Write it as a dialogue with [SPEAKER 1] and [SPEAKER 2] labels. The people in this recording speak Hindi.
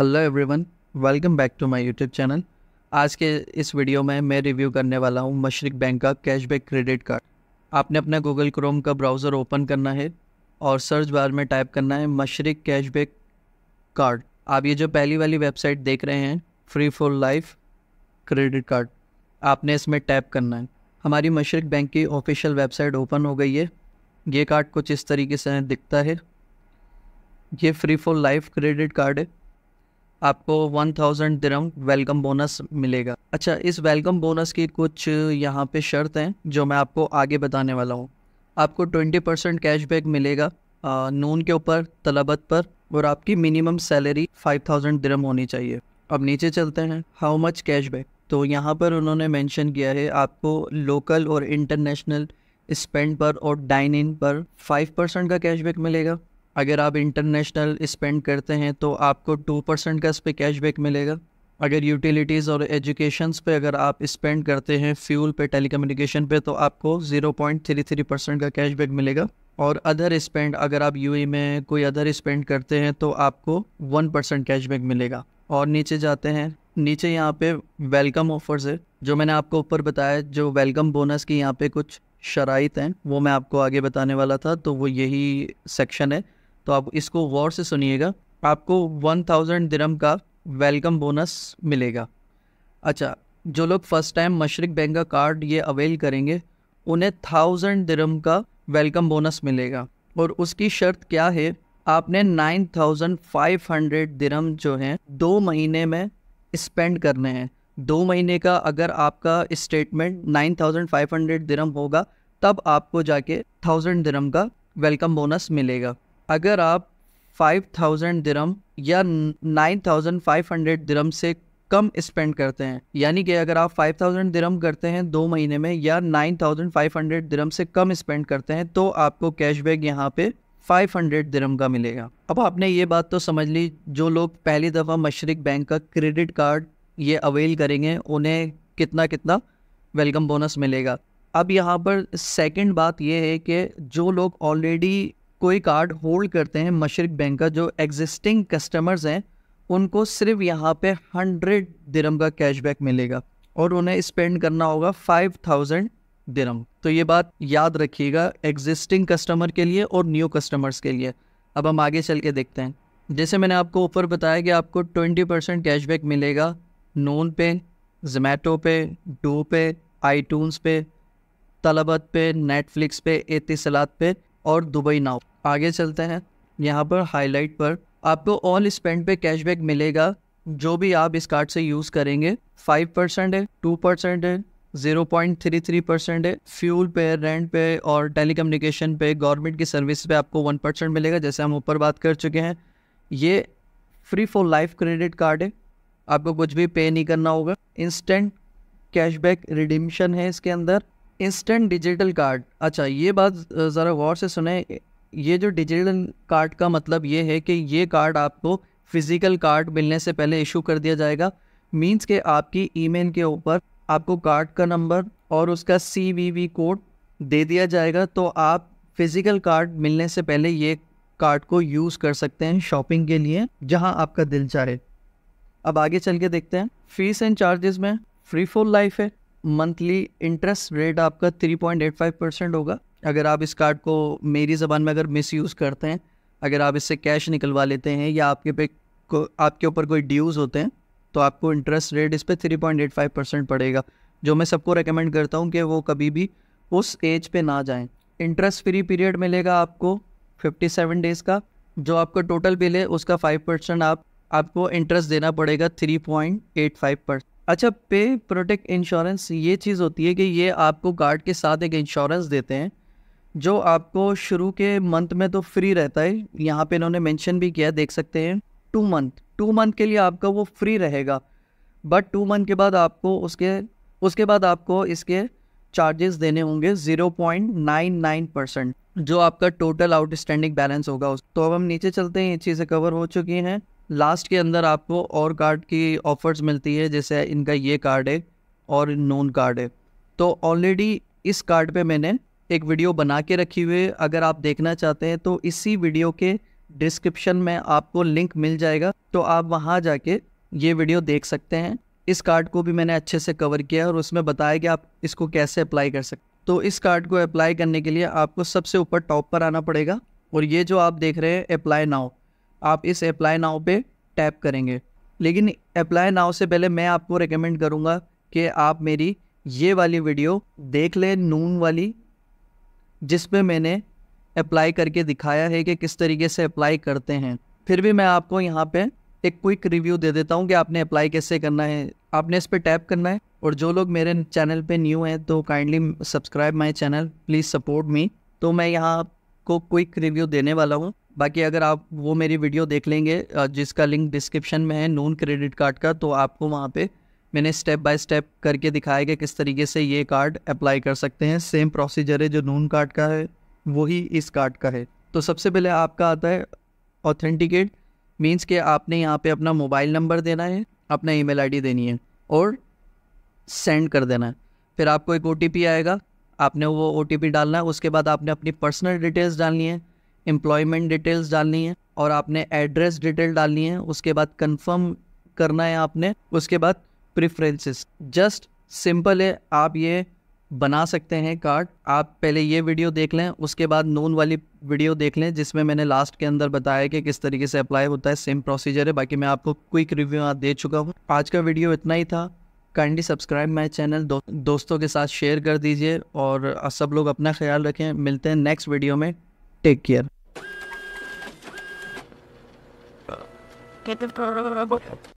[SPEAKER 1] hello everyone welcome back to my YouTube channel आज के इस वीडियो में मैं रिव्यू करने वाला हूँ मशरक बैंक का कैशबैक क्रेडिट कार्ड आपने अपना गूगल क्रोम का ब्राउज़र ओपन करना है और सर्च बार में टाइप करना है मशरक कैशबैक कार्ड आप ये जो पहली वाली वेबसाइट देख रहे हैं free for life credit card आपने इसमें टैप करना है हमारी मशरक बैंक की ऑफिशियल वेबसाइट ओपन हो गई है ये कार्ड कुछ इस तरीके से दिखता है ये free for life credit card है आपको 1000 थाउजेंड दिरम वेलकम बोनस मिलेगा अच्छा इस वेलकम बोनस की कुछ यहाँ पे शर्त हैं जो मैं आपको आगे बताने वाला हूँ आपको 20 परसेंट कैशबैक मिलेगा आ, नून के ऊपर तलबत पर और आपकी मिनिमम सैलरी 5000 थाउजेंड दिरम होनी चाहिए अब नीचे चलते हैं हाउ मच कैशबैक तो यहाँ पर उन्होंने मैंशन किया है आपको लोकल और इंटरनेशनल स्पेंड पर और डाइन इन पर 5 परसेंट का कैशबैक मिलेगा अगर आप इंटरनेशनल स्पेंड करते हैं तो आपको टू परसेंट का इस पर कैशबैक मिलेगा अगर यूटिलिटीज़ और एजुकेशन पे अगर आप स्पेंड करते हैं फ्यूल पे टेलीकम्युनिकेशन पे तो आपको zero point three three percent का कैशबैक मिलेगा और अदर स्पेंड अगर आप यू में कोई अदर स्पेंड करते हैं तो आपको वन परसेंट कैशबैक मिलेगा और नीचे जाते हैं नीचे यहाँ पे वेलकम ऑफर्स है जो मैंने आपको ऊपर बताया जो वेलकम बोनस की यहाँ पे कुछ शराइत हैं वो मैं आपको आगे बताने वाला था तो वो यही सेक्शन है तो आप इसको गौर से सुनिएगा आपको वन थाउजेंड दिरम का वेलकम बोनस मिलेगा अच्छा जो लोग फ़र्स्ट टाइम मशरक बैंक का कार्ड ये अवेल करेंगे उन्हें थाउजेंड दिरम का वेलकम बोनस मिलेगा और उसकी शर्त क्या है आपने nine thousand five hundred dirham जो हैं दो महीने में स्पेंड करने हैं दो महीने का अगर आपका statement nine thousand five hundred dirham होगा तब आपको जाके थाउजेंड दिरम का वेलकम बोनस मिलेगा अगर आप 5000 दिरम या 9500 दिरम से कम स्पेंड करते हैं यानी कि अगर आप 5000 दिरम करते हैं दो महीने में या 9500 दिरम से कम स्पेंड करते हैं तो आपको कैशबैक यहाँ पे 500 दिरम का मिलेगा अब आपने ये बात तो समझ ली जो लोग पहली दफ़ा मशरक बैंक का क्रेडिट कार्ड ये अवेल करेंगे उन्हें कितना कितना वेलकम बोनस मिलेगा अब यहाँ पर सेकंड बात यह है कि जो लोग ऑलरेडी कोई कार्ड होल्ड करते हैं मशरक बैंक का जो एग्जिस्टिंग कस्टमर्स हैं उनको सिर्फ यहाँ पे हंड्रेड दिरम का कैशबैक मिलेगा और उन्हें स्पेंड करना होगा फाइव थाउजेंड दिरम तो ये बात याद रखिएगा एग्जिस्टिंग कस्टमर के लिए और न्यू कस्टमर्स के लिए अब हम आगे चल के देखते हैं जैसे मैंने आपको ऊपर बताया कि आपको ट्वेंटी परसेंट कैशबैक मिलेगा नोन पे जोमेटो पे डो पे आईटून्स पे तलबत पे नेटफ्लिक्स पे एतिसलात पे और दुबई नाउ आगे चलते हैं यहाँ पर हाईलाइट पर आपको ऑल स्पेंड पे कैशबैक मिलेगा जो भी आप इस कार्ड से यूज़ करेंगे फाइव परसेंट है टू परसेंट है zero point three three percent है फ्यूल पे रेंट पे और टेलीकम्युनिकेशन पे गवर्नमेंट की सर्विस पे आपको वन परसेंट मिलेगा जैसे हम ऊपर बात कर चुके हैं ये free for life credit card है आपको कुछ भी पे नहीं करना होगा इंस्टेंट कैशबैक रिडीमशन है इसके अंदर इंस्टेंट डिजिटल कार्ड अच्छा ये बात ज़रा गौर से सुने ये जो डिजिटल कार्ड का मतलब ये है कि ये कार्ड आपको फिज़िकल कार्ड मिलने से पहले इशू कर दिया जाएगा मींस के आपकी ईमेल के ऊपर आपको कार्ड का नंबर और उसका सी वी वी कोड दे दिया जाएगा तो आप फिज़िकल कार्ड मिलने से पहले ये कार्ड को यूज़ कर सकते हैं शॉपिंग के लिए जहाँ आपका दिल चाहे अब आगे चल के देखते हैं फीस एंड चार्जेस में फ्री फॉर लाइफ है मंथली इंटरेस्ट रेट आपका 3.85 परसेंट होगा अगर आप इस कार्ड को मेरी ज़बान में अगर मिस यूज़ करते हैं अगर आप इससे कैश निकलवा लेते हैं या आपके पे को आपके ऊपर कोई ड्यूज़ होते हैं तो आपको इंटरेस्ट रेट इस पर three point eight five percent पड़ेगा जो मैं सबको रिकमेंड करता हूँ कि वो कभी भी उस एज पे ना जाएं इंटरेस्ट फ्री पीरियड मिलेगा आपको फिफ्टी सेवन डेज़ का जो आपका टोटल बिल है उसका फाइव परसेंट आप आपको इंटरेस्ट देना पड़ेगा three point eight five percent अच्छा पे प्रोटेक्ट इंश्योरेंस ये चीज़ होती है कि ये आपको कार्ड के साथ एक इंश्योरेंस देते हैं जो आपको शुरू के मंथ में तो फ्री रहता है यहाँ पे इन्होंने मेंशन भी किया देख सकते हैं टू मंथ टू मंथ के लिए आपका वो फ्री रहेगा बट टू मंथ के बाद आपको उसके उसके बाद आपको इसके चार्जेस देने होंगे zero point nine nine percent जो आपका टोटल आउटस्टैंडिंग बैलेंस होगा उस तो अब हम नीचे चलते हैं ये चीज़ें कवर हो चुकी हैं लास्ट के अंदर आपको और कार्ड की ऑफर्स मिलती है जैसे इनका ये कार्ड है और नॉन कार्ड है तो ऑलरेडी इस कार्ड पे मैंने एक वीडियो बना के रखी हुई है अगर आप देखना चाहते हैं तो इसी वीडियो के डिस्क्रिप्शन में आपको लिंक मिल जाएगा तो आप वहाँ जाके ये वीडियो देख सकते हैं इस कार्ड को भी मैंने अच्छे से कवर किया और उसमें बताया कि आप इसको कैसे अप्लाई कर सकते तो इस कार्ड को अप्लाई करने के लिए आपको सबसे ऊपर टॉप पर आना पड़ेगा और ये जो आप देख रहे हैं अप्लाई नाउ आप इस अप्लाई नाव पे टैप करेंगे लेकिन अप्लाई नाव से पहले मैं आपको रिकमेंड करूँगा कि आप मेरी ये वाली वीडियो देख लें नून वाली जिसमें मैंने अप्लाई करके दिखाया है कि किस तरीके से अप्लाई करते हैं फिर भी मैं आपको यहाँ पे एक क्विक रिव्यू दे देता हूँ कि आपने अप्लाई कैसे करना है आपने इस पर टैप करना है और जो लोग मेरे चैनल पे न्यू हैं तो kindly subscribe my channel please support me तो मैं यहाँ आपको क्विक रिव्यू देने वाला हूँ बाकी अगर आप वो मेरी वीडियो देख लेंगे जिसका लिंक डिस्क्रिप्शन में है नून क्रेडिट कार्ड का तो आपको वहाँ पे मैंने स्टेप बाय स्टेप करके दिखाया गया किस तरीके से ये कार्ड अप्लाई कर सकते हैं सेम प्रोसीजर है जो नून कार्ड का है वही इस कार्ड का है तो सबसे पहले आपका आता है ऑथेंटिकेट मीन्स कि आपने यहाँ पे अपना मोबाइल नंबर देना है अपना ईमेल आईडी देनी है और सेंड कर देना है फिर आपको एक ओ आएगा आपने वो ओ डालना है उसके बाद आपने अपनी पर्सनल डिटेल्स डालनी है एम्प्लॉयमेंट डिटेल्स डालनी है और आपने एड्रेस डिटेल डालनी है उसके बाद कंफर्म करना है आपने उसके बाद प्रिफ्रेंसेस जस्ट सिंपल है आप ये बना सकते हैं कार्ड आप पहले ये वीडियो देख लें उसके बाद नोन वाली वीडियो देख लें जिसमें मैंने लास्ट के अंदर बताया कि किस तरीके से अप्लाई होता है सेम प्रोसीजर है बाकी मैं आपको क्विक रिव्यू दे चुका हूँ आज का वीडियो इतना ही था काइंडली सब्सक्राइब माई चैनल दो, दोस्तों के साथ शेयर कर दीजिए और सब लोग अपना ख्याल रखें मिलते हैं नेक्स्ट वीडियो में टेक केयर